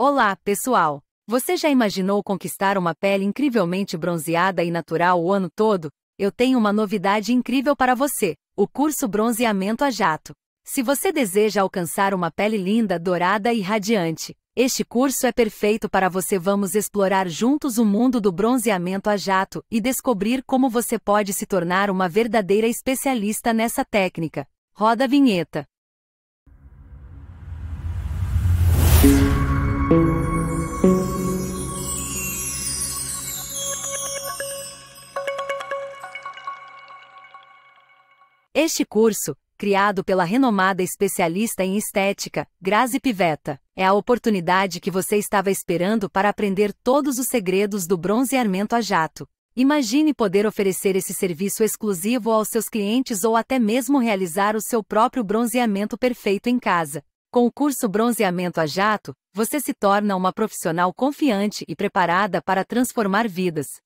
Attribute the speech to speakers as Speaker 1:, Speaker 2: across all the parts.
Speaker 1: Olá, pessoal! Você já imaginou conquistar uma pele incrivelmente bronzeada e natural o ano todo? Eu tenho uma novidade incrível para você: o curso Bronzeamento a Jato. Se você deseja alcançar uma pele linda, dourada e radiante, este curso é perfeito para você. Vamos explorar juntos o mundo do bronzeamento a jato e descobrir como você pode se tornar uma verdadeira especialista nessa técnica. Roda a vinheta. Este curso, criado pela renomada especialista em estética, Grazi Pivetta, é a oportunidade que você estava esperando para aprender todos os segredos do bronzeamento a jato. Imagine poder oferecer esse serviço exclusivo aos seus clientes ou até mesmo realizar o seu próprio bronzeamento perfeito em casa. Com o curso Bronzeamento a Jato, você se torna uma profissional confiante e preparada para transformar vidas.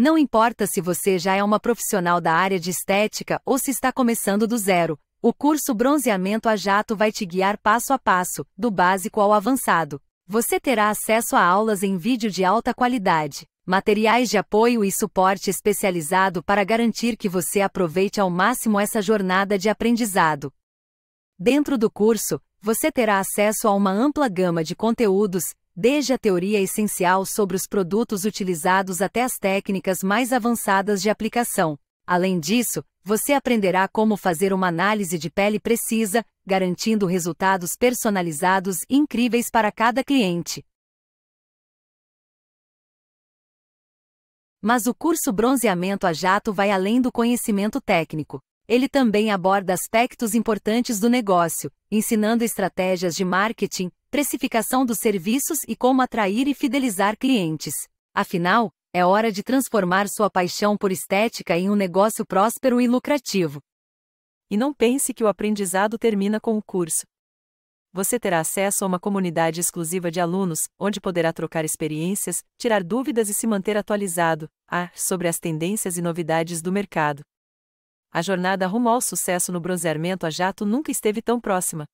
Speaker 1: Não importa se você já é uma profissional da área de estética ou se está começando do zero, o curso Bronzeamento a Jato vai te guiar passo a passo, do básico ao avançado. Você terá acesso a aulas em vídeo de alta qualidade, materiais de apoio e suporte especializado para garantir que você aproveite ao máximo essa jornada de aprendizado. Dentro do curso, você terá acesso a uma ampla gama de conteúdos, desde a teoria essencial sobre os produtos utilizados até as técnicas mais avançadas de aplicação. Além disso, você aprenderá como fazer uma análise de pele precisa, garantindo resultados personalizados incríveis para cada cliente. Mas o curso Bronzeamento a Jato vai além do conhecimento técnico. Ele também aborda aspectos importantes do negócio, ensinando estratégias de marketing, precificação dos serviços e como atrair e fidelizar clientes. Afinal, é hora de transformar sua paixão por estética em um negócio
Speaker 2: próspero e lucrativo. E não pense que o aprendizado termina com o curso. Você terá acesso a uma comunidade exclusiva de alunos, onde poderá trocar experiências, tirar dúvidas e se manter atualizado ah, sobre as tendências e novidades do mercado
Speaker 3: a jornada rumo ao sucesso no bronzeamento a jato nunca esteve tão próxima.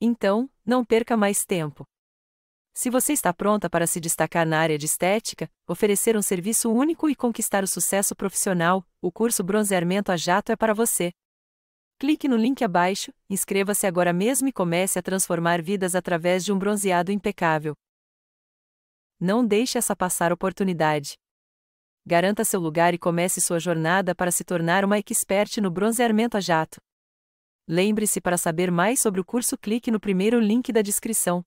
Speaker 3: Então, não perca mais tempo. Se você está pronta para se destacar na área de estética,
Speaker 2: oferecer um serviço único e conquistar o sucesso profissional, o curso Bronzeamento a Jato é para você. Clique no link abaixo, inscreva-se agora mesmo e comece a transformar vidas através de um bronzeado impecável. Não deixe essa passar oportunidade garanta seu lugar e comece sua jornada para se tornar uma expert no bronzeamento a jato. Lembre-se para saber mais sobre o curso clique no primeiro link
Speaker 3: da descrição.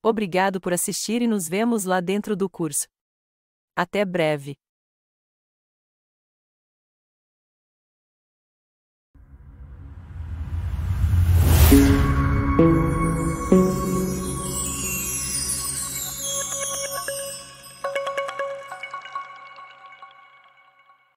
Speaker 3: Obrigado por assistir e nos vemos lá dentro do curso. Até breve!